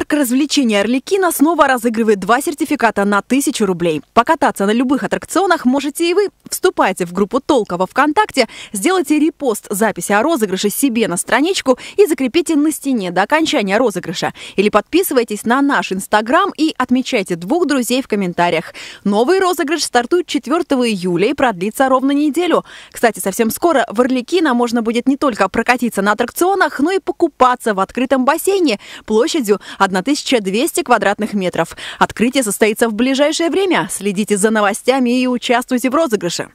Парк развлечений Орликина снова разыгрывает два сертификата на 1000 рублей. Покататься на любых аттракционах можете и вы. Вступайте в группу Толка во Вконтакте, сделайте репост записи о розыгрыше себе на страничку и закрепите на стене до окончания розыгрыша. Или подписывайтесь на наш Инстаграм и отмечайте двух друзей в комментариях. Новый розыгрыш стартует 4 июля и продлится ровно неделю. Кстати, совсем скоро в Орликина можно будет не только прокатиться на аттракционах, но и покупаться в открытом бассейне площадью от 1200 квадратных метров. Открытие состоится в ближайшее время. Следите за новостями и участвуйте в розыгрыше.